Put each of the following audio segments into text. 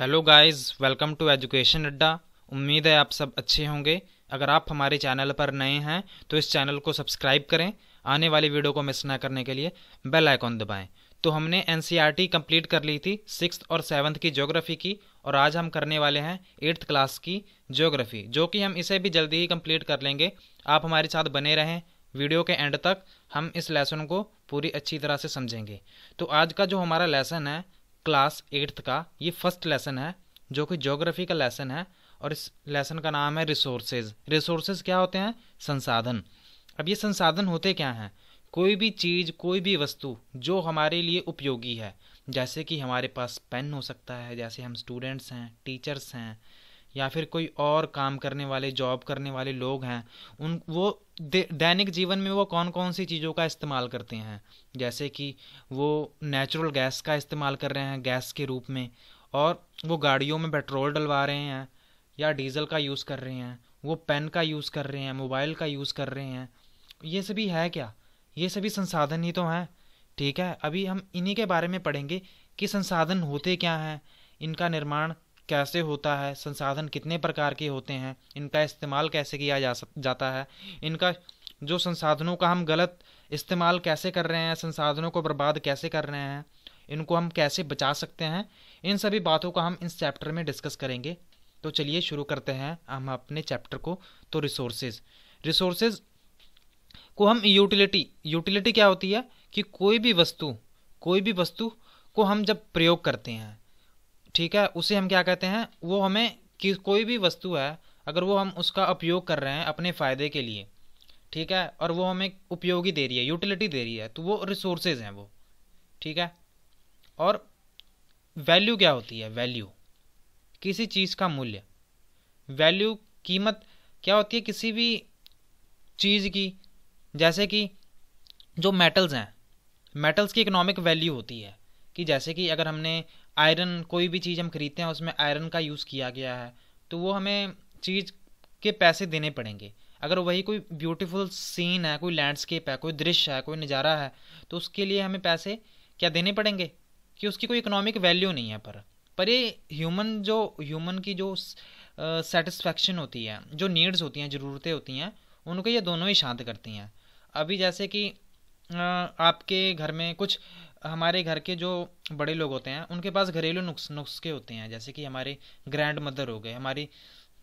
hello guys welcome to education Adda उम्मीद है आप सब अच्छे होंगे अगर आप हमारे चैनल पर नए हैं तो इस चैनल को सब्सक्राइब करें आने वाली वीडियो को मिस ना करने के लिए बेल आइकॉन दबाएं तो हमने एन कंप्लीट e कर ली थी सिक्स और सेवन्थ की ज्योग्राफी की और आज हम करने वाले हैं एट्थ क्लास की ज्योग्राफी जो कि हम इसे भी जल्दी ही कम्प्लीट कर लेंगे आप हमारे साथ बने रहें वीडियो के एंड तक हम इस लेसन को पूरी अच्छी तरह से समझेंगे तो आज का जो हमारा लेसन है क्लास एट्थ का ये फर्स्ट लेसन है जो कि जोग्राफी का लेसन है और इस लेसन का नाम है रिसोर्सेज रिसोर्सेज क्या होते हैं संसाधन अब ये संसाधन होते क्या हैं कोई भी चीज़ कोई भी वस्तु जो हमारे लिए उपयोगी है जैसे कि हमारे पास पेन हो सकता है जैसे हम स्टूडेंट्स हैं टीचर्स हैं या फिर कोई और काम करने वाले जॉब करने वाले लोग हैं उन वो दैनिक जीवन में वो कौन कौन सी चीज़ों का इस्तेमाल करते हैं जैसे कि वो नेचुरल गैस का इस्तेमाल कर रहे हैं गैस के रूप में और वो गाड़ियों में पेट्रोल डलवा रहे हैं या डीजल का यूज़ कर रहे हैं वो पेन का यूज़ कर रहे हैं मोबाइल का यूज़ कर रहे हैं ये सभी है क्या ये सभी संसाधन ही तो हैं ठीक है अभी हम इन्हीं के बारे में पढ़ेंगे कि संसाधन होते क्या हैं इनका निर्माण कैसे होता है संसाधन कितने प्रकार के होते हैं इनका इस्तेमाल कैसे किया जा सक जाता है इनका जो संसाधनों का हम गलत इस्तेमाल कैसे कर रहे हैं संसाधनों को बर्बाद कैसे कर रहे हैं इनको हम कैसे बचा सकते हैं इन सभी बातों का हम इस चैप्टर में डिस्कस करेंगे तो चलिए शुरू करते हैं हम अपने चैप्टर को तो रिसोर्सेज रिसोर्सेज को हम यूटिलिटी यूटिलिटी क्या होती है कि कोई भी वस्तु कोई भी वस्तु को हम जब प्रयोग करते हैं ठीक है उसे हम क्या कहते हैं वो हमें कि कोई भी वस्तु है अगर वो हम उसका उपयोग कर रहे हैं अपने फ़ायदे के लिए ठीक है और वो हमें उपयोगी दे रही है यूटिलिटी दे रही है तो वो रिसोर्सेज हैं वो ठीक है और वैल्यू क्या होती है वैल्यू किसी चीज़ का मूल्य वैल्यू कीमत क्या होती है किसी भी चीज़ की जैसे कि जो मेटल्स हैं मेटल्स की इकोनॉमिक वैल्यू होती है कि जैसे कि अगर हमने आयरन कोई भी चीज़ हम खरीदते हैं उसमें आयरन का यूज़ किया गया है तो वो हमें चीज़ के पैसे देने पड़ेंगे अगर वही कोई ब्यूटीफुल सीन है कोई लैंडस्केप है कोई दृश्य है कोई नज़ारा है तो उसके लिए हमें पैसे क्या देने पड़ेंगे कि उसकी कोई इकोनॉमिक वैल्यू नहीं है पर पर ये ह्यूमन जो ह्यूमन की जो सेटिस्फेक्शन होती है जो नीड्स होती हैं ज़रूरतें होती हैं उनको ये दोनों ही शांत करती हैं अभी जैसे कि आपके घर में कुछ हमारे घर के जो बड़े लोग होते हैं उनके पास घरेलू नुस्खे होते हैं जैसे कि हमारे ग्रैंड मदर हो गए हमारी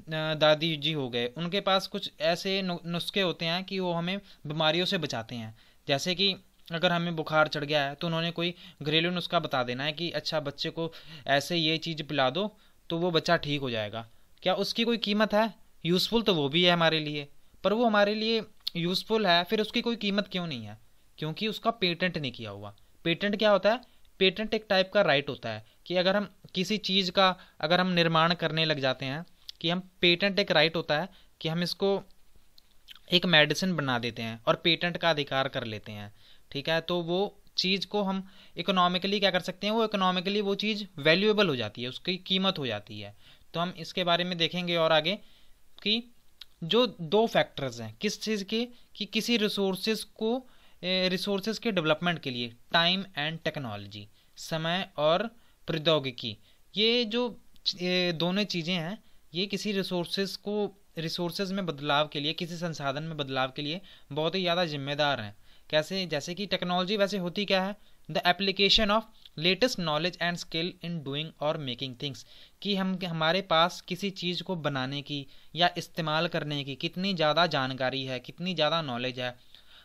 दादी जी हो गए उनके पास कुछ ऐसे नुस्खे होते हैं कि वो हमें बीमारियों से बचाते हैं जैसे कि अगर हमें बुखार चढ़ गया है तो उन्होंने कोई घरेलू नुस्खा बता देना है कि अच्छा बच्चे को ऐसे ये चीज़ पिला दो तो वो बच्चा ठीक हो जाएगा क्या उसकी कोई कीमत है यूज़फुल तो वो भी है हमारे लिए पर वो हमारे लिए यूज़फुल है फिर उसकी कोई कीमत क्यों नहीं है क्योंकि उसका पेटेंट नहीं किया हुआ पेटेंट क्या होता है पेटेंट एक टाइप का राइट होता है कि अगर हम किसी चीज़ का अगर हम निर्माण करने लग जाते हैं कि हम पेटेंट एक राइट होता है कि हम इसको एक मेडिसिन बना देते हैं और पेटेंट का अधिकार कर लेते हैं ठीक है तो वो चीज़ को हम इकोनॉमिकली क्या कर सकते हैं वो इकोनॉमिकली वो चीज़ वैल्यूएबल हो जाती है उसकी कीमत हो जाती है तो हम इसके बारे में देखेंगे और आगे कि जो दो फैक्टर्स हैं किस चीज़ के कि किसी रिसोर्सेज को रिसोर्सेज के डेवलपमेंट के लिए टाइम एंड टेक्नोलॉजी समय और प्रौद्योगिकी ये जो दोनों चीज़ें हैं ये किसी रिसोर्सेज को रिसोर्सेज में बदलाव के लिए किसी संसाधन में बदलाव के लिए बहुत ही ज़्यादा जिम्मेदार हैं कैसे जैसे कि टेक्नोलॉजी वैसे होती क्या है the application of latest knowledge and skill in doing और मेकिंग थिंग्स कि हम हमारे पास किसी चीज़ को बनाने की या इस्तेमाल करने की कितनी ज़्यादा जानकारी है कितनी ज़्यादा नॉलेज है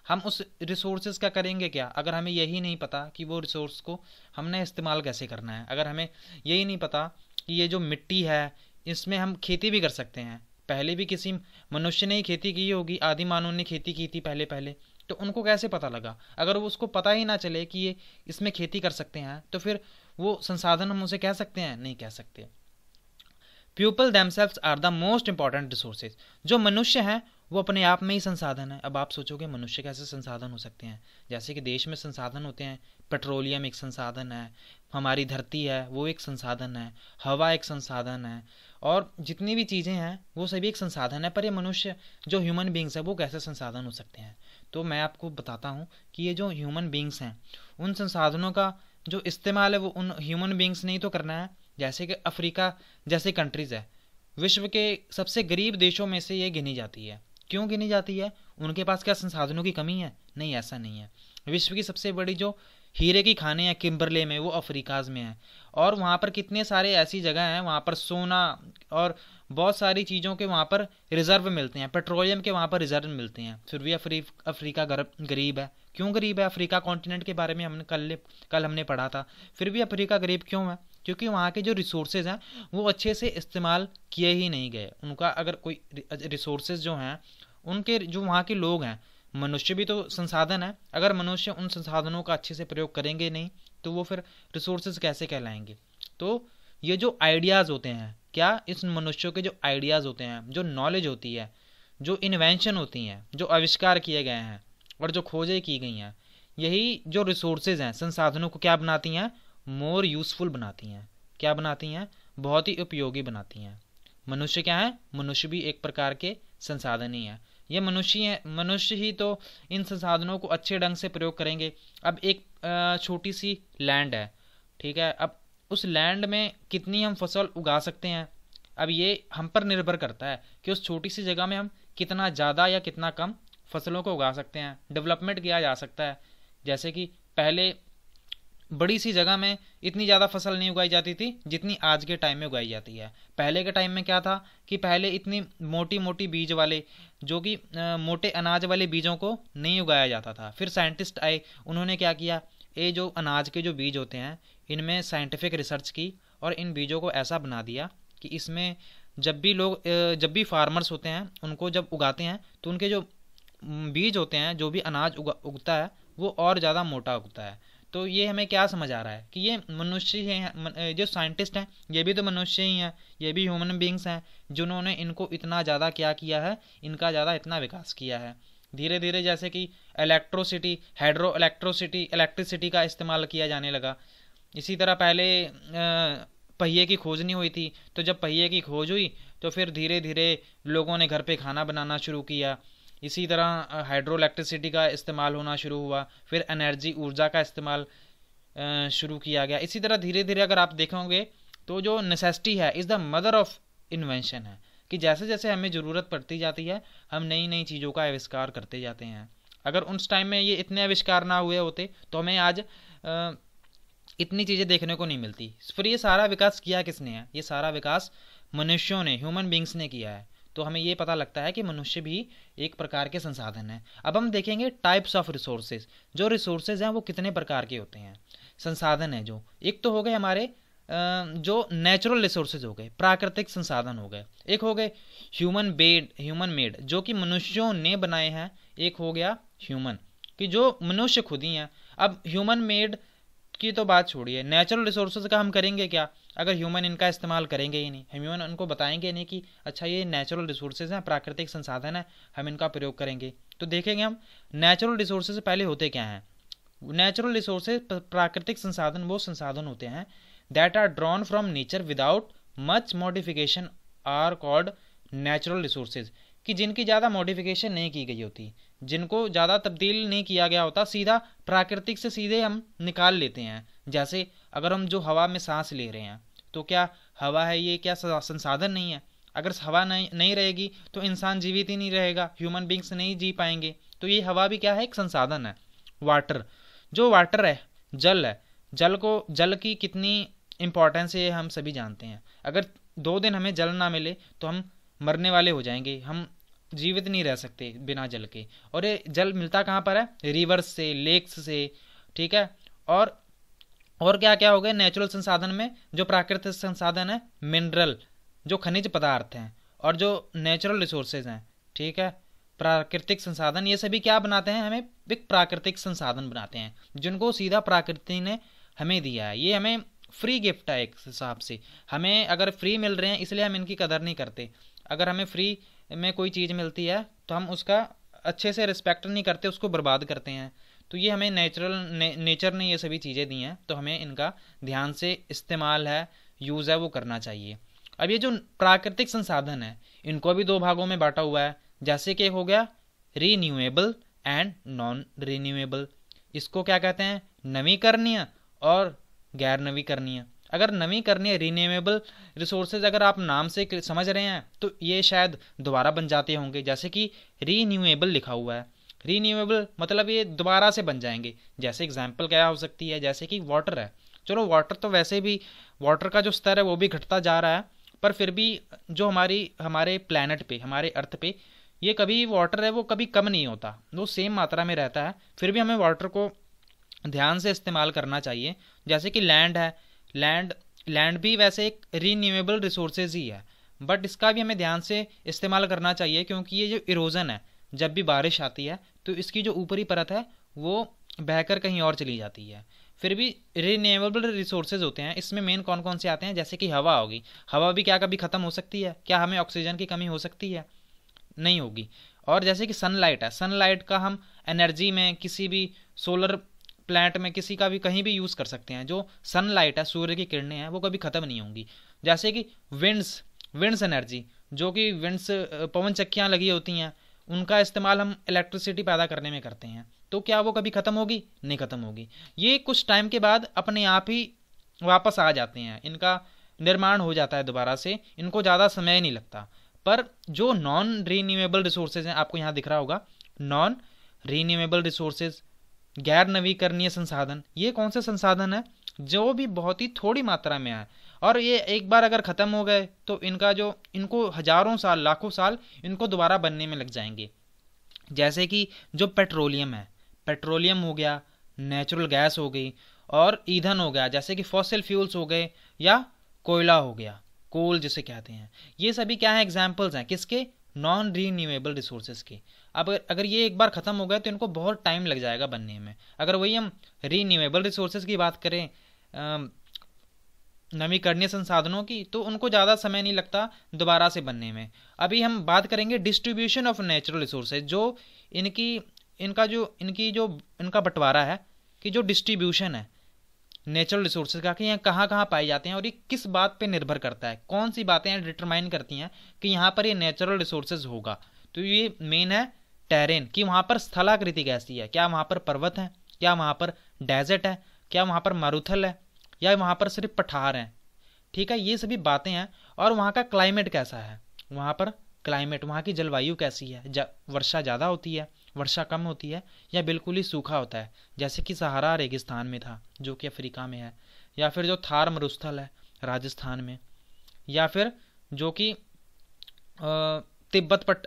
हम उस रिसोर्सेज का करेंगे क्या अगर हमें यही नहीं पता कि वो रिसोर्स को हमने इस्तेमाल कैसे करना है अगर हमें यही नहीं पता कि ये जो मिट्टी है इसमें हम खेती भी कर सकते हैं पहले भी किसी मनुष्य ने ही खेती की होगी आदि मानव ने खेती की थी पहले पहले तो उनको कैसे पता लगा अगर वो उसको पता ही ना चले कि ये इसमें खेती कर सकते हैं तो फिर वो संसाधन हम उसे कह सकते हैं नहीं कह सकते people themselves are the most important resources जो मनुष्य हैं वो अपने आप में ही संसाधन है अब आप सोचोगे मनुष्य कैसे संसाधन हो सकते हैं जैसे कि देश में संसाधन होते हैं पेट्रोलियम एक संसाधन है हमारी धरती है वो एक संसाधन है हवा एक संसाधन है और जितनी भी चीज़ें हैं वो सभी एक संसाधन है पर ये मनुष्य जो ह्यूमन बींग्स है वो कैसे संसाधन हो सकते हैं तो मैं आपको बताता हूँ कि ये जो ह्यूमन बींग्स हैं उन संसाधनों का जो इस्तेमाल है वो उन ह्यूमन बींग्स ने ही तो करना है जैसे कि अफ्रीका जैसे कंट्रीज़ है विश्व के सबसे गरीब देशों में से ये गिनी जाती है क्यों गिनी जाती है उनके पास क्या संसाधनों की कमी है नहीं ऐसा नहीं है विश्व की सबसे बड़ी जो हीरे की खाने हैं किम्बरले में वो अफ्रीकाज में है और वहाँ पर कितने सारे ऐसी जगह हैं वहाँ पर सोना और बहुत सारी चीज़ों के वहाँ पर रिजर्व मिलते हैं पेट्रोलियम के वहाँ पर रिजर्व मिलते हैं फिर भी अफ्री अफ्रीका गरीब है क्यों गरीब है अफ्रीका कॉन्टिनेंट के बारे में हमने कल कल हमने पढ़ा था फिर भी अफ्रीका गरीब क्यों है क्योंकि वहाँ के जो रिसोर्सेज हैं वो अच्छे से इस्तेमाल किए ही नहीं गए उनका अगर कोई रिसोर्सेज जो हैं उनके जो वहाँ के लोग हैं मनुष्य भी तो संसाधन है अगर मनुष्य उन संसाधनों का अच्छे से प्रयोग करेंगे नहीं तो वो फिर रिसोर्सेज कैसे कहलाएंगे तो ये जो आइडियाज़ होते हैं क्या इस मनुष्यों के जो आइडियाज़ होते हैं जो नॉलेज होती है जो इन्वेंशन होती हैं जो आविष्कार किए गए हैं और जो खोजें की गई हैं यही जो रिसोर्सेज हैं संसाधनों को क्या बनाती हैं मोर यूज़फुल बनाती हैं क्या बनाती हैं बहुत ही उपयोगी बनाती हैं मनुष्य क्या है मनुष्य भी एक प्रकार के संसाधन ही हैं ये मनुष्य मनुष्य ही तो इन संसाधनों को अच्छे ढंग से प्रयोग करेंगे अब एक छोटी सी लैंड है ठीक है अब उस लैंड में कितनी हम फसल उगा सकते हैं अब ये हम पर निर्भर करता है कि उस छोटी सी जगह में हम कितना ज़्यादा या कितना कम फसलों को उगा सकते हैं डेवलपमेंट किया जा सकता है जैसे कि पहले बड़ी सी जगह में इतनी ज़्यादा फसल नहीं उगाई जाती थी जितनी आज के टाइम में उगाई जाती है पहले के टाइम में क्या था कि पहले इतनी मोटी मोटी बीज वाले जो कि मोटे अनाज वाले बीजों को नहीं उगाया जाता था फिर साइंटिस्ट आए उन्होंने क्या किया ये जो अनाज के जो बीज होते हैं इनमें साइंटिफिक रिसर्च की और इन बीजों को ऐसा बना दिया कि इसमें जब भी लोग जब भी फार्मर्स होते हैं उनको जब उगाते हैं तो उनके जो बीज होते हैं जो भी अनाज उगा उगता है वो और ज़्यादा मोटा उगता है तो ये हमें क्या समझ आ रहा है कि ये मनुष्य हैं जो साइंटिस्ट हैं ये भी तो मनुष्य ही हैं ये भी ह्यूमन बींग्स हैं जिन्होंने इनको इतना ज़्यादा क्या किया है इनका ज़्यादा इतना विकास किया है धीरे धीरे जैसे कि इलेक्ट्रोसिटी हाइड्रो इलेक्ट्रोसिटी इलेक्ट्रिसिटी का इस्तेमाल किया जाने लगा इसी तरह पहले पहिए की खोज नहीं हुई थी तो जब पहिए की खोज हुई तो फिर धीरे धीरे लोगों ने घर पे खाना बनाना शुरू किया इसी तरह हाइड्रो इलेक्ट्रिसिटी का इस्तेमाल होना शुरू हुआ फिर एनर्जी ऊर्जा का इस्तेमाल शुरू किया गया इसी तरह धीरे धीरे अगर आप देखोगे तो जो नेसेसिटी है is the mother of invention है कि जैसे जैसे हमें ज़रूरत पड़ती जाती है हम नई नई चीज़ों का आविष्कार करते जाते हैं अगर उस टाइम में ये इतने आविष्कार ना हुए होते तो हमें आज इतनी चीज़ें देखने को नहीं मिलती फिर ये सारा विकास किया किसने है ये सारा विकास मनुष्यों ने ह्यूमन बींग्स ने किया है तो हमें ये पता लगता है कि मनुष्य भी एक प्रकार के संसाधन है अब हम देखेंगे टाइप्स ऑफ रिसोर्सेज जो रिसोर्सेज हैं वो कितने प्रकार के होते हैं संसाधन है जो एक तो हो गए हमारे जो नेचुरल रिसोर्सेज हो गए प्राकृतिक संसाधन हो गए एक हो गए ह्यूमन बेड ह्यूमन मेड जो कि मनुष्यों ने बनाए हैं एक हो गया ह्यूमन कि जो मनुष्य खुद ही हैं अब ह्यूमन मेड की तो बात छोड़िए नेचुरल रिसोर्सेज का हम करेंगे क्या अगर ह्यूमन इनका इस्तेमाल करेंगे ही नहीं ह्यूमन उनको बताएंगे नहीं कि अच्छा ये नेचुरल रिसोर्सेज हैं प्राकृतिक संसाधन है हम इनका प्रयोग करेंगे तो देखेंगे हम नेचुरल रिसोर्सेज पहले होते क्या हैं नेचुरल रिसोर्सेज प्राकृतिक संसाधन वो संसाधन होते हैं that are drawn from nature without much modification are called natural resources कि जिनकी ज़्यादा मॉडिफिकेशन नहीं की गई होती जिनको ज़्यादा तब्दील नहीं किया गया होता सीधा प्राकृतिक से सीधे हम निकाल लेते हैं जैसे अगर हम जो हवा में सांस ले रहे हैं तो क्या हवा है ये क्या संसाधन नहीं है अगर हवा नहीं नहीं रहेगी तो इंसान जीवित ही नहीं रहेगा ह्यूमन बींग्स नहीं जी पाएंगे तो ये हवा भी क्या है एक संसाधन है वाटर जो वाटर है जल है जल को जल की कितनी इम्पॉर्टेंस है हम सभी जानते हैं अगर दो दिन हमें जल ना मिले तो हम मरने वाले हो जाएंगे हम जीवित नहीं रह सकते बिना जल के और ये जल मिलता कहाँ पर है रिवर्स से लेक्स से ठीक है और और क्या क्या हो गए नेचुरल संसाधन में जो प्राकृतिक संसाधन है मिनरल जो खनिज पदार्थ हैं और जो नेचुरल रिसोर्सेज हैं ठीक है प्राकृतिक संसाधन ये सभी क्या बनाते हैं हमें एक प्राकृतिक संसाधन बनाते हैं जिनको सीधा प्रकृति ने हमें दिया है ये हमें फ्री गिफ्ट है एक हिसाब से हमें अगर फ्री मिल रहे हैं इसलिए हम इनकी कदर नहीं करते अगर हमें फ्री में कोई चीज़ मिलती है तो हम उसका अच्छे से रिस्पेक्ट नहीं करते उसको बर्बाद करते हैं तो ये हमें नेचुरल ने, नेचर ने ये सभी चीज़ें दी हैं तो हमें इनका ध्यान से इस्तेमाल है यूज़ है वो करना चाहिए अब ये जो प्राकृतिक संसाधन है इनको भी दो भागों में बांटा हुआ है जैसे कि हो गया रीन्यूएबल एंड नॉन रीन्यूएबल इसको क्या कहते हैं नवीकरणीय और गैर नवीकरणीय अगर नवीकरणीय रीनेमेबल रिसोर्सेज अगर आप नाम से समझ रहे हैं तो ये शायद दोबारा बन जाते होंगे जैसे कि रीन्यूएबल लिखा हुआ है रीन्यूएबल मतलब ये दोबारा से बन जाएंगे जैसे एग्जाम्पल क्या हो सकती है जैसे कि वाटर है चलो वाटर तो वैसे भी वाटर का जो स्तर है वो भी घटता जा रहा है पर फिर भी जो हमारी हमारे प्लानट पे हमारे अर्थ पे ये कभी वाटर है वो कभी कम नहीं होता वो सेम मात्रा में रहता है फिर भी हमें वाटर को ध्यान से इस्तेमाल करना चाहिए जैसे कि लैंड है लैंड लैंड भी वैसे एक रीन्यूएबल रिसोर्सेज ही है बट इसका भी हमें ध्यान से इस्तेमाल करना चाहिए क्योंकि ये जो इरोज़न है जब भी बारिश आती है तो इसकी जो ऊपरी परत है वो बहकर कहीं और चली जाती है फिर भी रिन्यूएबल रिसोर्सेज होते हैं इसमें मेन कौन कौन से आते हैं जैसे कि हवा होगी हवा भी क्या कभी ख़त्म हो सकती है क्या हमें ऑक्सीजन की कमी हो सकती है नहीं होगी और जैसे कि सनलाइट है सनलाइट का हम एनर्जी में किसी भी सोलर प्लांट में किसी का भी कहीं भी यूज़ कर सकते हैं जो सनलाइट है सूर्य की किरणें हैं वो कभी ख़त्म नहीं होंगी जैसे कि विंड्स विंड्स एनर्जी जो कि विंड्स पवन चक्कियाँ लगी होती हैं उनका इस्तेमाल हम इलेक्ट्रिसिटी पैदा करने में करते हैं तो क्या वो कभी ख़त्म होगी नहीं ख़त्म होगी ये कुछ टाइम के बाद अपने आप ही वापस आ जाते हैं इनका निर्माण हो जाता है दोबारा से इनको ज़्यादा समय नहीं लगता पर जो नॉन रीन्यूएबल रिसोर्सेज हैं आपको यहाँ दिख रहा होगा नॉन रीन्यूएबल रिसोर्सेज गैर नवीकरणीय संसाधन ये कौन से संसाधन है जो भी बहुत ही थोड़ी मात्रा में है और ये एक बार अगर ख़त्म हो गए तो इनका जो इनको हज़ारों साल लाखों साल इनको दोबारा बनने में लग जाएंगे जैसे कि जो पेट्रोलियम है पेट्रोलियम हो गया नेचुरल गैस हो गई और ईंधन हो गया जैसे कि फॉसिल फ्यूल्स हो गए या कोयला हो गया कोल जिसे कहते हैं ये सभी क्या है एग्जाम्पल्स हैं किसके नॉन रीन्यूएबल रिसोर्सेज के अब अगर ये एक बार ख़त्म हो गए तो इनको बहुत टाइम लग जाएगा बनने में अगर वही हम रीन्यूएबल रिसोर्सेज की बात करें नवीकरणीय संसाधनों की तो उनको ज़्यादा समय नहीं लगता दोबारा से बनने में अभी हम बात करेंगे डिस्ट्रीब्यूशन ऑफ नेचुरल रिसोर्सेज जो इनकी इनका जो इनकी जो इनका बंटवारा है कि जो डिस्ट्रीब्यूशन है नेचुरल रिसोर्सेज का कि यहाँ कहाँ कहाँ पाए जाते हैं और ये किस बात पे निर्भर करता है कौन सी बातें डिटरमाइन करती हैं कि यहाँ पर ये नेचुरल रिसोर्सेज होगा तो ये मेन है टेरेन कि वहाँ पर स्थलाकृति कैसी है क्या वहाँ पर पर्वत है क्या वहाँ पर डेजर्ट है क्या वहाँ पर मरुथल है या वहाँ पर सिर्फ पठार हैं ठीक है ये सभी बातें हैं और वहाँ का क्लाइमेट कैसा है वहाँ पर क्लाइमेट वहाँ की जलवायु कैसी है जा, वर्षा ज़्यादा होती है वर्षा कम होती है या बिल्कुल ही सूखा होता है जैसे कि सहारा रेगिस्तान में था जो कि अफ्रीका में है या फिर जो थार मरुस्थल है राजस्थान में या फिर जो कि तिब्बत पट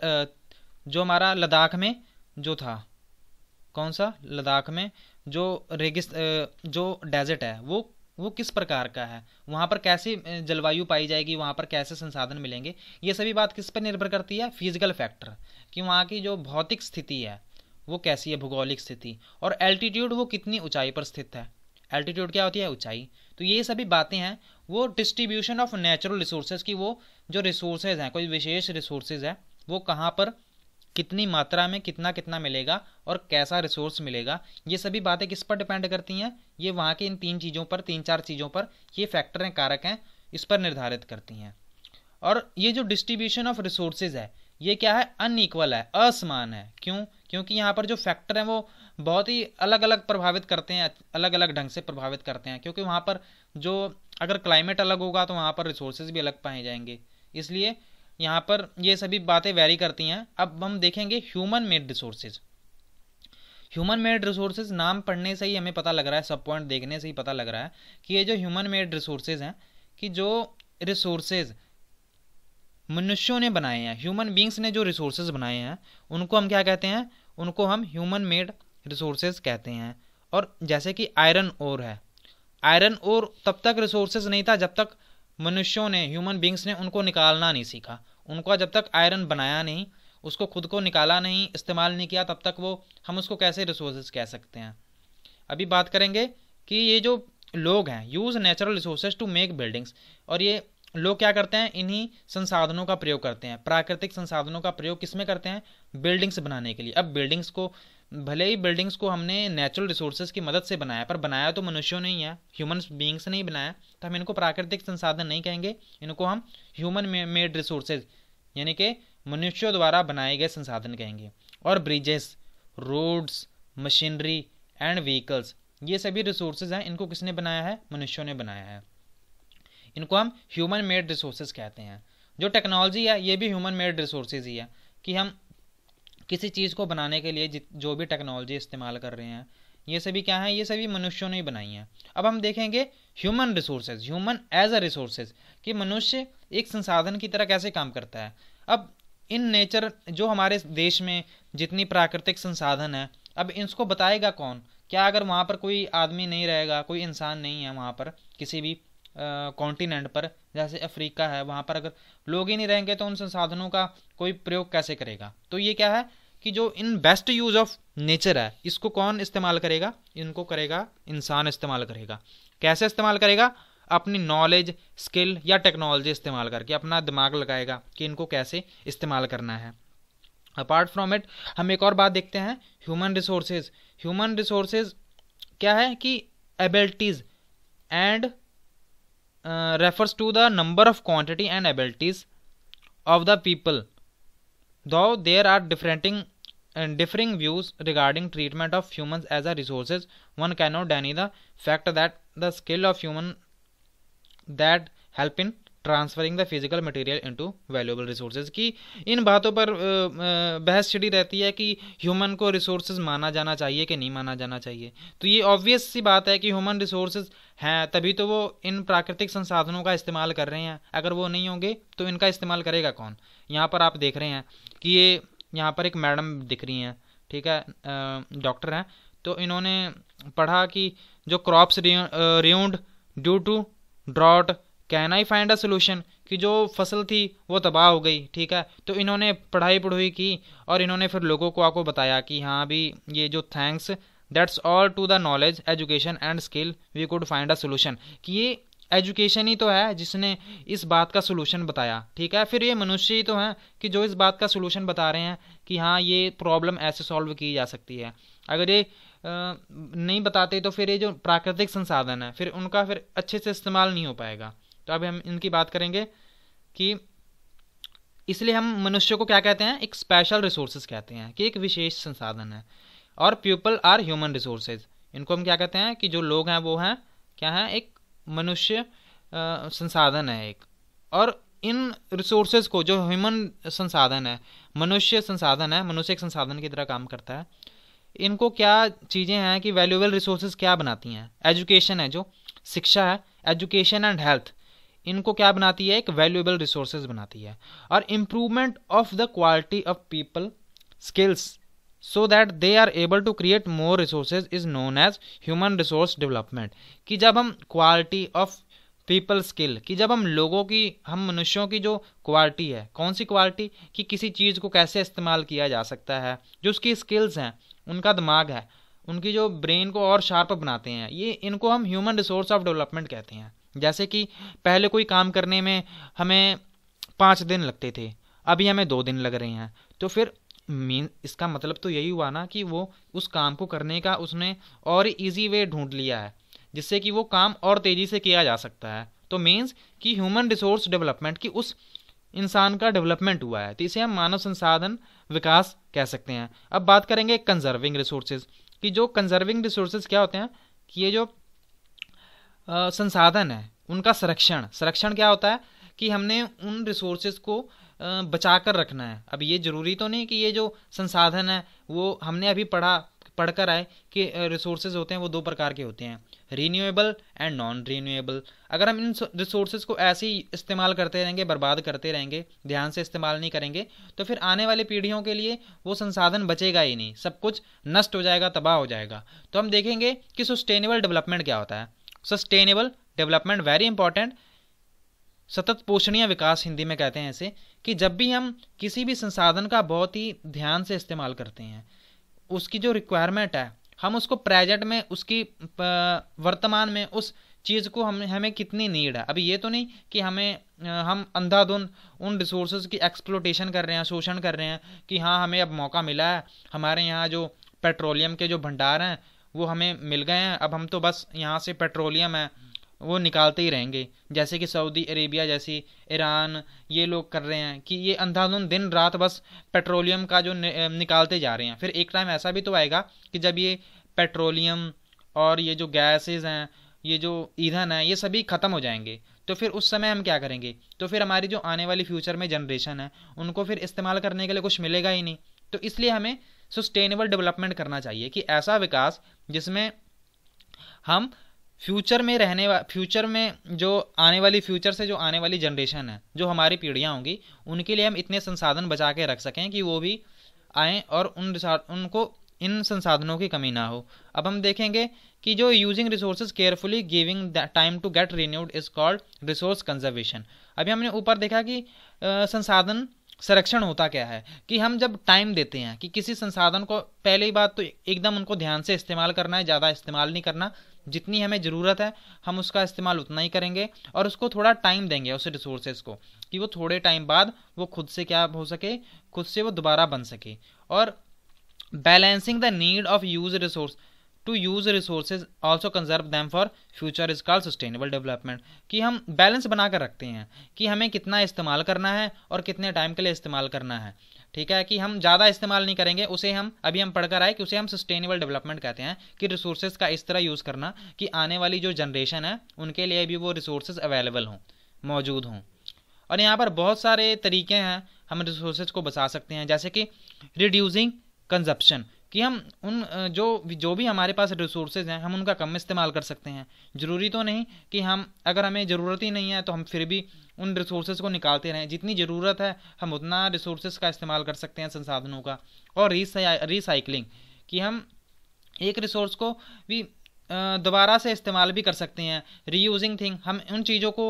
जो हमारा लद्दाख में जो था कौन सा लद्दाख में जो रेगिस्त जो डेजर्ट है वो वो किस प्रकार का है वहाँ पर कैसी जलवायु पाई जाएगी वहाँ पर कैसे संसाधन मिलेंगे ये सभी बात किस पर निर्भर करती है फिजिकल फैक्टर कि वहाँ की जो भौतिक स्थिति है वो कैसी है भूगोलिक स्थिति और एल्टीट्यूड वो कितनी ऊंचाई पर स्थित है एल्टीट्यूड क्या होती है ऊंचाई तो ये सभी बातें हैं वो डिस्ट्रीब्यूशन ऑफ नेचुरल रिसोर्सेज की वो जो रिसोर्सेज हैं कोई विशेष रिसोर्सेज है वो कहाँ पर कितनी मात्रा में कितना कितना मिलेगा और कैसा रिसोर्स मिलेगा ये सभी बातें किस पर डिपेंड करती हैं ये वहाँ के इन तीन चीज़ों पर तीन चार चीज़ों पर ये फैक्टर हैं कारक हैं इस पर निर्धारित करती हैं और ये जो डिस्ट्रीब्यूशन ऑफ रिसोर्सेज है ये क्या है अनईक्वल है असमान है क्यों क्योंकि यहाँ पर जो फैक्टर हैं वो बहुत ही अलग अलग प्रभावित करते हैं अलग अलग ढंग से प्रभावित करते हैं क्योंकि वहाँ पर जो अगर क्लाइमेट अलग होगा तो वहाँ पर रिसोर्सेज भी अलग पाए जाएंगे इसलिए यहाँ पर ये सभी बातें वेरी करती हैं अब हम देखेंगे human made resources human made resources नाम पढ़ने से ही हमें पता लग रहा है सब पॉइंट देखने से ही पता लग रहा है कि ये जो ह्यूमन मेड रिसोर्सेज हैं कि जो रिसोर्सेज मनुष्यों ने बनाए हैं ह्यूमन बींग्स ने जो रिसोर्सेज बनाए हैं उनको हम क्या कहते हैं उनको हम ह्यूमन मेड रिसोर्सेज कहते हैं और जैसे कि आयरन ओर है आयरन ओर तब तक रिसोर्सेज नहीं था जब तक मनुष्यों ने ह्यूमन बींग्स ने उनको निकालना नहीं सीखा उनको जब तक आयरन बनाया नहीं उसको खुद को निकाला नहीं इस्तेमाल नहीं किया तब तक वो हम उसको कैसे रिसोर्सेज कह सकते हैं अभी बात करेंगे कि ये जो लोग हैं use natural resources to make buildings और ये लोग क्या करते हैं इन्हीं संसाधनों का प्रयोग करते हैं प्राकृतिक संसाधनों का प्रयोग किस में करते हैं बिल्डिंग्स बनाने के लिए अब बिल्डिंग्स को भले ही बिल्डिंग्स को हमने नेचुरल रिसोर्सेज की मदद से बनाया पर बनाया तो मनुष्यों ने ही है ह्यूमन बींग्स ने ही बनाया तो हम इनको प्राकृतिक संसाधन नहीं कहेंगे इनको हम ह्यूमन मेड रिसोर्सेज यानी कि मनुष्यों द्वारा बनाए गए संसाधन कहेंगे और bridges roads machinery and vehicles ये सभी रिसोर्सेज हैं इनको किसने बनाया है मनुष्यों ने बनाया है इनको हम ह्यूमन मेड रिसोर्सेज कहते हैं जो टेक्नोलॉजी है ये भी ह्यूमन मेड रिसोर्सेज ही है कि हम किसी चीज़ को बनाने के लिए जो भी टेक्नोलॉजी इस्तेमाल कर रहे हैं ये सभी क्या है ये सभी मनुष्यों ने ही बनाई हैं अब हम देखेंगे human resources human as a resources कि मनुष्य एक संसाधन की तरह कैसे काम करता है अब इन नेचर जो हमारे देश में जितनी प्राकृतिक संसाधन है अब इनको बताएगा कौन क्या अगर वहाँ पर कोई आदमी नहीं रहेगा कोई इंसान नहीं है वहाँ पर किसी भी कॉन्टिनेंट पर जैसे अफ्रीका है वहाँ पर अगर लोग ही नहीं रहेंगे तो उन संसाधनों का कोई प्रयोग कैसे करेगा तो ये क्या है कि जो इन बेस्ट यूज़ ऑफ नेचर है इसको कौन इस्तेमाल करेगा इनको करेगा इंसान इस्तेमाल करेगा कैसे इस्तेमाल करेगा अपनी नॉलेज स्किल या टेक्नोलॉजी इस्तेमाल करके अपना दिमाग लगाएगा कि इनको कैसे इस्तेमाल करना है अपार्ट फ्रॉम इट हम एक और बात देखते हैं ह्यूमन रिसोर्सेज ह्यूमन रिसोर्सेज क्या है कि abilities and refers to the number of quantity and abilities of the people though there are differenting differing views regarding treatment of human as a resources one can not deny the fact that the skill of human that help in transferring the physical material to valuable resources की इन बातों पर बहस छिड़ी रहती है कि human को रिसोर्सेज माना जाना चाहिए कि नहीं माना जाना चाहिए तो ये ऑब्वियस सी बात है कि ह्यूमन रिसोर्सेज हैं तभी तो वो इन प्राकृतिक संसाधनों का इस्तेमाल कर रहे हैं अगर वो नहीं होंगे तो इनका इस्तेमाल करेगा कौन यहाँ पर आप देख रहे हैं कि ये यहाँ पर एक मैडम दिख रही हैं ठीक है डॉक्टर हैं तो इन्होंने पढ़ा कि जो crops ruined due to drought can I find a solution कि जो फसल थी वो तबाह हो गई ठीक है तो इन्होंने पढ़ाई पढ़ाई की और इन्होंने फिर लोगों को आपको बताया कि हाँ भी ये जो thanks that's all to the knowledge education and skill we could find a solution कि ये एजुकेशन ही तो है जिसने इस बात का सोल्यूशन बताया ठीक है फिर ये मनुष्य ही तो हैं कि जो इस बात का सोल्यूशन बता रहे हैं कि हाँ ये प्रॉब्लम ऐसे सॉल्व की जा सकती है अगर ये नहीं बताते तो फिर ये जो प्राकृतिक संसाधन है फिर उनका फिर अच्छे से इस्तेमाल नहीं हो पाएगा तो अभी हम इनकी बात करेंगे कि इसलिए हम मनुष्य को क्या कहते हैं एक स्पेशल रिसोर्सेज कहते हैं कि एक विशेष संसाधन है और पीपल आर ह्यूमन रिसोर्सेज इनको हम क्या कहते हैं कि जो लोग हैं वो हैं क्या हैं एक मनुष्य संसाधन है एक और इन रिसोर्सेज को जो ह्यूमन संसाधन है मनुष्य संसाधन है मनुष्य एक संसाधन की तरह काम करता है इनको क्या चीज़ें हैं कि वैल्यूएबल रिसोर्सेज क्या बनाती हैं एजुकेशन है जो शिक्षा है एजुकेशन एंड हेल्थ इनको क्या बनाती है एक वैल्यूएबल रिसोर्सेज बनाती है और improvement of the quality of people skills so that they are able to create more resources is known as human resource development कि जब हम क्वालिटी ऑफ पीपल स्किल कि जब हम लोगों की हम मनुष्यों की जो क्वालिटी है कौन सी क्वालिटी कि किसी चीज़ को कैसे इस्तेमाल किया जा सकता है जो उसकी स्किल्स हैं उनका दिमाग है उनकी जो ब्रेन को और शार्प बनाते हैं ये इनको हम ह्यूमन रिसोर्स ऑफ डेवलपमेंट कहते हैं जैसे कि पहले कोई काम करने में हमें पाँच दिन लगते थे अभी हमें दो दिन लग रहे हैं तो फिर मीन इसका मतलब तो यही हुआ ना कि वो उस काम को करने का उसने और इजी वे ढूंढ लिया है जिससे कि वो काम और तेज़ी से किया जा सकता है तो मीन्स कि ह्यूमन रिसोर्स डेवलपमेंट कि उस इंसान का डेवलपमेंट हुआ है तो इसे हम मानव संसाधन विकास कह सकते हैं अब बात करेंगे कंजर्विंग रिसोर्सेज कि जो कंजर्विंग रिसोर्सेज क्या होते हैं कि ये जो आ, संसाधन है उनका संरक्षण संरक्षण क्या होता है कि हमने उन रिसोर्सेज को बचा कर रखना है अब ये ज़रूरी तो नहीं कि ये जो संसाधन है वो हमने अभी पढ़ा पढ़ कर आए कि रिसोर्सेज होते हैं वो दो प्रकार के होते हैं रीन्यूएबल एंड नॉन रीन्यूएबल अगर हम इन रिसोर्सेज को ऐसे ही इस्तेमाल करते रहेंगे बर्बाद करते रहेंगे ध्यान से इस्तेमाल नहीं करेंगे तो फिर आने वाली पीढ़ियों के लिए वो संसाधन बचेगा ही नहीं सब कुछ नष्ट हो जाएगा तबाह हो जाएगा तो हम देखेंगे कि सस्टेनेबल डेवलपमेंट क्या होता है सस्टेनेबल डेवलपमेंट वेरी इंपॉर्टेंट सतत पोषणीय विकास हिंदी में कहते हैं इसे कि जब भी हम किसी भी संसाधन का बहुत ही ध्यान से इस्तेमाल करते हैं उसकी जो रिक्वायरमेंट है हम उसको प्रेजेंट में उसकी वर्तमान में उस चीज़ को हम हमें कितनी नीड है अभी ये तो नहीं कि हमें हम अंधाधुन उन रिसोर्सेज की एक्सप्लोटेशन कर रहे हैं शोषण कर रहे हैं कि हाँ हमें अब मौका मिला है हमारे यहाँ जो पेट्रोलियम के जो भंडार हैं वो हमें मिल गए हैं अब हम तो बस यहाँ से पेट्रोलियम है वो निकालते ही रहेंगे जैसे कि सऊदी अरेबिया जैसी ईरान ये लोग कर रहे हैं कि ये अंधाधुन दिन रात बस पेट्रोलियम का जो निकालते जा रहे हैं फिर एक टाइम ऐसा भी तो आएगा कि जब ये पेट्रोलियम और ये जो गैसेज हैं ये जो ईंधन है ये सभी ख़त्म हो जाएंगे तो फिर उस समय हम क्या करेंगे तो फिर हमारी जो आने वाली फ्यूचर में जनरेशन है उनको फिर इस्तेमाल करने के लिए कुछ मिलेगा ही नहीं तो इसलिए हमें सस्टेनेबल डेवलपमेंट करना चाहिए कि ऐसा विकास जिसमें हम फ्यूचर में रहने वा फ्यूचर में जो आने वाली फ्यूचर से जो आने वाली जनरेशन है जो हमारी पीढ़ियाँ होंगी उनके लिए हम इतने संसाधन बचा के रख सकें कि वो भी आएँ और उन उनको इन संसाधनों की कमी ना हो अब हम देखेंगे कि जो using resources carefully giving time to get renewed is called resource conservation अभी हमने ऊपर देखा कि संसाधन संरक्षण होता क्या है कि हम जब टाइम देते हैं कि किसी संसाधन को पहली बात तो एकदम उनको ध्यान से इस्तेमाल करना है ज़्यादा इस्तेमाल नहीं करना जितनी हमें ज़रूरत है हम उसका इस्तेमाल उतना ही करेंगे और उसको थोड़ा टाइम देंगे उस रिसोर्सेज को कि वो थोड़े टाइम बाद वो खुद से क्या हो सके खुद से वो दोबारा बन सके और balancing the need of use resource to use resources also conserve them for future is call sustainable development कि हम बैलेंस बना कर रखते हैं कि हमें कितना इस्तेमाल करना है और कितने टाइम के लिए इस्तेमाल करना है ठीक है कि हम ज़्यादा इस्तेमाल नहीं करेंगे उसे हम अभी हम पढ़कर आए कि उसे हम सस्टेनेबल डेवलपमेंट कहते हैं कि रिसोर्सेज का इस तरह यूज़ करना कि आने वाली जो जनरेशन है उनके लिए भी वो रिसोर्सेज अवेलेबल हों मौजूद हों और यहाँ पर बहुत सारे तरीके हैं हम रिसोर्सेज को बचा सकते हैं जैसे कि रिड्यूजिंग कंजप्शन कि हम उन जो जो भी हमारे पास रिसोर्सेज हैं हम उनका कम इस्तेमाल कर सकते हैं ज़रूरी तो नहीं कि हम अगर हमें ज़रूरत ही नहीं है तो हम फिर भी उन रिसोर्सेज को निकालते रहें जितनी ज़रूरत है हम उतना रिसोर्सेज का इस्तेमाल कर सकते हैं संसाधनों का और रिसाइकलिंग कि हम एक रिसोर्स को भी दोबारा से इस्तेमाल भी कर सकते हैं रीयूजिंग थिंग हम उन चीज़ों को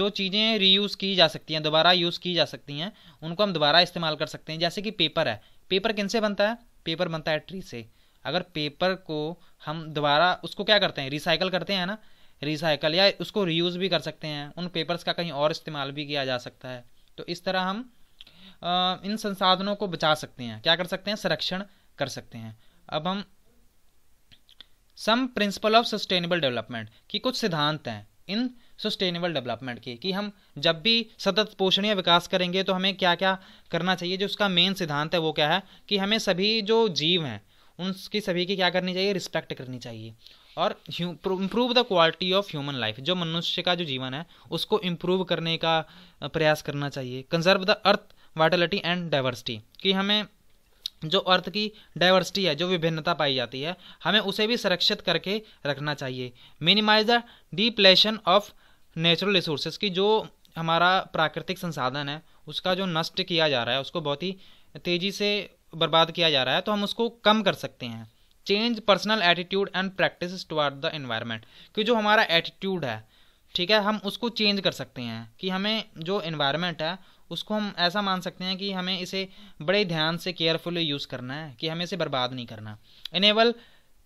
जो चीज़ें रीयूज़ की जा सकती हैं दोबारा यूज़ की जा सकती हैं उनको हम दोबारा इस्तेमाल कर सकते हैं जैसे कि पेपर है पेपर किन से बनता है पेपर बनता है ट्री से अगर पेपर को हम दोबारा उसको क्या करते हैं रिसाइकल करते हैं ना रिसाइकल या उसको रीयूज़ भी कर सकते हैं उन पेपर्स का कहीं और इस्तेमाल भी किया जा सकता है तो इस तरह हम इन संसाधनों को बचा सकते हैं क्या कर सकते हैं संरक्षण कर सकते हैं अब हम some principle of sustainable development की कुछ सिद्धांत हैं इन सस्टेनेबल डेवलपमेंट की कि हम जब भी सतत पोषणीय विकास करेंगे तो हमें क्या क्या करना चाहिए जो उसका मेन सिद्धांत है वो क्या है कि हमें सभी जो जीव हैं उनकी सभी की क्या करनी चाहिए रिस्पेक्ट करनी चाहिए और improve the quality of human life जो मनुष्य का जो जीवन है उसको इम्प्रूव करने का प्रयास करना चाहिए conserve the earth vitality and diversity कि हमें जो अर्थ की डाइवर्सिटी है जो विभिन्नता पाई जाती है हमें उसे भी संरक्षित करके रखना चाहिए minimize the depletion of natural resources की जो हमारा प्राकृतिक संसाधन है उसका जो नष्ट किया जा रहा है उसको बहुत ही तेज़ी से बर्बाद किया जा रहा है तो हम उसको कम कर सकते हैं change personal attitude and practice toward the environment कि जो हमारा एटीट्यूड है ठीक है हम उसको चेंज कर सकते हैं कि हमें जो इन्वायरमेंट है उसको हम ऐसा मान सकते हैं कि हमें इसे बड़े ध्यान से केयरफुली यूज़ करना है कि हमें इसे बर्बाद नहीं करना enable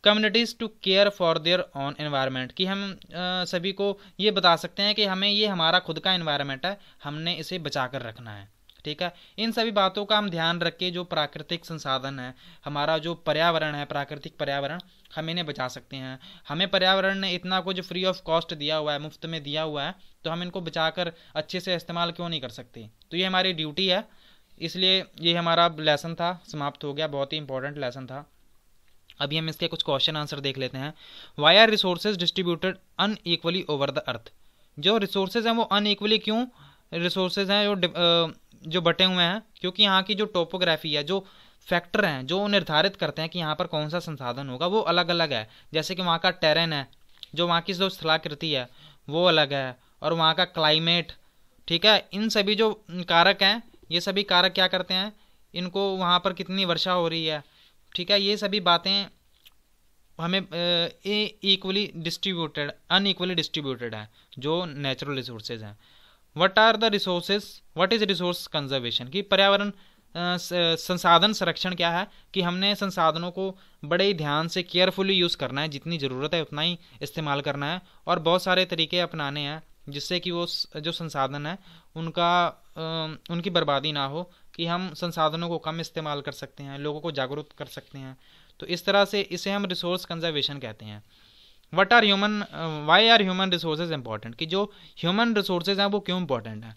communities to care for their own environment कि हम आ, सभी को ये बता सकते हैं कि हमें ये हमारा खुद का एनवायरनमेंट है हमने इसे बचा कर रखना है ठीक है इन सभी बातों का हम ध्यान रख के जो प्राकृतिक संसाधन है हमारा जो पर्यावरण है प्राकृतिक पर्यावरण हम इन्हें बचा सकते हैं हमें पर्यावरण ने इतना कुछ फ्री ऑफ कॉस्ट दिया हुआ है मुफ्त में दिया हुआ है तो हम इनको बचा कर अच्छे से इस्तेमाल क्यों नहीं कर सकते तो ये हमारी ड्यूटी है इसलिए ये हमारा लेसन था समाप्त हो गया बहुत ही इंपॉर्टेंट लेसन था अभी हम इसके कुछ क्वेश्चन आंसर देख लेते हैं why are resources distributed on over the earth जो रिसोर्सेज हैं वो अन क्यों रिसोर्सेज हैं जो जो बटे हुए हैं क्योंकि यहाँ की जो टोपोग्राफी है जो फैक्टर हैं जो निर्धारित करते हैं कि यहाँ पर कौन सा संसाधन होगा वो अलग अलग है जैसे कि वहाँ का टेरेन है जो वहाँ की जो स्थलाकृति है वो अलग है और वहाँ का क्लाइमेट ठीक है इन सभी जो कारक हैं ये सभी कारक क्या करते हैं इनको वहाँ पर कितनी वर्षा हो रही है ठीक है ये सभी बातें हमें इक्वली डिस्ट्रीब्यूटेड अनइक्वली डिस्ट्रीब्यूटेड है जो नेचुरल रिसोर्सेज हैं what are the resources what is resource conservation कि पर्यावरण संसाधन संरक्षण क्या है कि हमने संसाधनों को बड़े ही ध्यान से केयरफुली यूज़ करना है जितनी ज़रूरत है उतना ही इस्तेमाल करना है और बहुत सारे तरीके अपनाने हैं जिससे कि वो जो संसाधन है उनका उनकी बर्बादी ना हो कि हम संसाधनों को कम इस्तेमाल कर सकते हैं लोगों को जागरूक कर सकते हैं तो इस तरह से इसे हम रिसोर्स कंजर्वेशन कहते हैं what are human why are human resources important कि जो ह्यूमन रिसोर्सेज हैं वो क्यों इंपॉर्टेंट हैं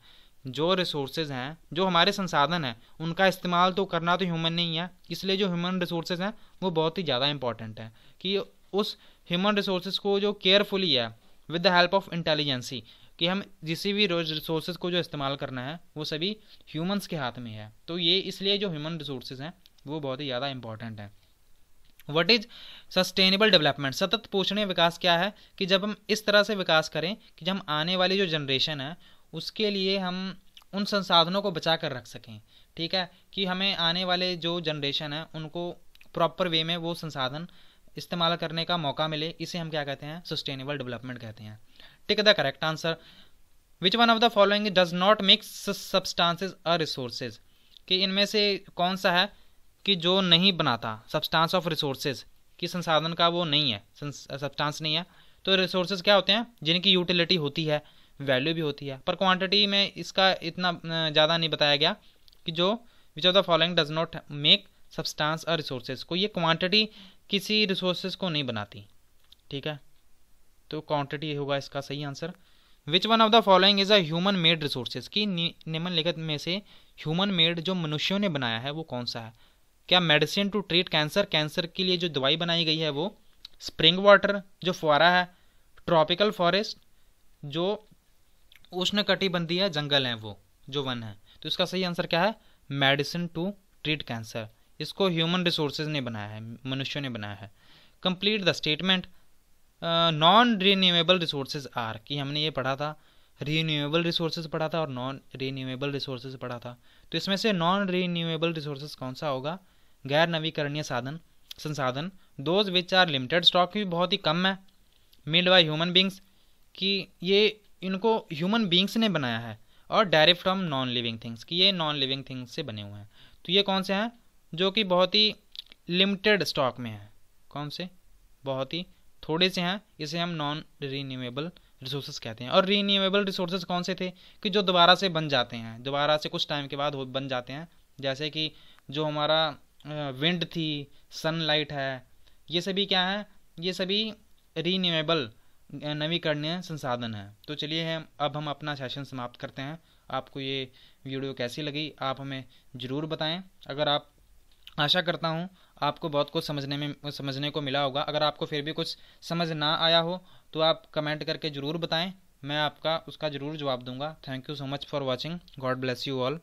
जो रिसोर्सेज हैं जो हमारे संसाधन हैं उनका इस्तेमाल तो करना तो ह्यूमन नहीं है इसलिए जो ह्यूमन रिसोर्सेज हैं वो बहुत ही ज़्यादा इंपॉर्टेंट है कि उस ह्यूमन रिसोर्सेज को जो केयरफुली है with the help of intelligence कि हम जिसी भी रोज रिसोर्सेज को जो इस्तेमाल करना है वो सभी ह्यूमंस के हाथ में है तो ये इसलिए जो ह्यूमन रिसोर्सेज हैं वो बहुत ही ज़्यादा इंपॉर्टेंट है वट इज़ सस्टेनेबल डेवलपमेंट सतत पोषणीय विकास क्या है कि जब हम इस तरह से विकास करें कि जब हम आने वाली जो जनरेशन है उसके लिए हम उन संसाधनों को बचा कर रख सकें ठीक है कि हमें आने वाले जो जनरेशन है उनको प्रॉपर वे में वो संसाधन इस्तेमाल करने का मौका मिले इसे हम क्या कहते हैं सस्टेनेबल डेवलपमेंट कहते हैं tick the correct answer which one of the following does not mix substances और रिसोर्सेज कि इनमें से कौन सा है कि जो नहीं बनाता सब्सटांस ऑफ रिसोर्सेज कि संसाधन का वो नहीं है सब्सटांस नहीं है तो रिसोर्सेज क्या होते हैं जिनकी यूटिलिटी होती है वैल्यू भी होती है पर क्वांटिटी में इसका इतना ज़्यादा नहीं बताया गया कि जो which of the following does not make substance और रिसोर्सेज को ये क्वांटिटी किसी रिसोर्सेज को नहीं बनाती ठीक है तो क्वांटिटी होगा इसका सही answer which one of the following is a human made resources की निम्नलिखित में से ह्यूमन मेड जो मनुष्यों ने बनाया है वो कौन सा है क्या medicine to treat cancer cancer के लिए जो दवाई बनाई गई है वो स्प्रिंग वाटर जो फुआरा है ट्रॉपिकल फॉरेस्ट जो उष्ण कटिबंधीय जंगल हैं वो जो वन है तो इसका सही आंसर क्या है मेडिसिन टू ट्रीट कैंसर इसको ह्यूमन रिसोर्सेज ने बनाया है मनुष्यों ने बनाया है complete the statement non renewable resources are कि हमने ये पढ़ा था रीन्यूएबल रिसोर्सेज पढ़ा था और नॉन रीन्यूएबल रिसोर्सेज पढ़ा था तो इसमें से नॉन रीन्यूएबल रिसोर्सेज कौन सा होगा गैर नवीकरणीय साधन संसाधन those which are limited stock भी बहुत ही कम है मेड बाय ह्यूमन बींग्स कि ये इनको ह्यूमन बींग्स ने बनाया है और direct from non living things कि ये नॉन लिविंग थिंग्स से बने हुए हैं तो ये कौन से हैं जो कि बहुत ही लिमिटेड स्टॉक में है कौन से बहुत ही थोड़े से हैं इसे हम नॉन रीन्यूएबल रिसोर्सेज कहते हैं और रीन्यूएबल रिसोर्सेज कौन से थे कि जो दोबारा से बन जाते हैं दोबारा से कुछ टाइम के बाद वो बन जाते हैं जैसे कि जो हमारा विंड थी सनलाइट है ये सभी क्या है ये सभी रीन्यूएबल नवीकरणीय संसाधन है तो चलिए हम अब हम अपना सेशन समाप्त करते हैं आपको ये वीडियो कैसी लगी आप हमें ज़रूर बताएं अगर आप आशा करता हूँ आपको बहुत कुछ समझने में समझने को मिला होगा अगर आपको फिर भी कुछ समझ ना आया हो तो आप कमेंट करके ज़रूर बताएं मैं आपका उसका ज़रूर जवाब दूंगा thank you so much for watching God bless you all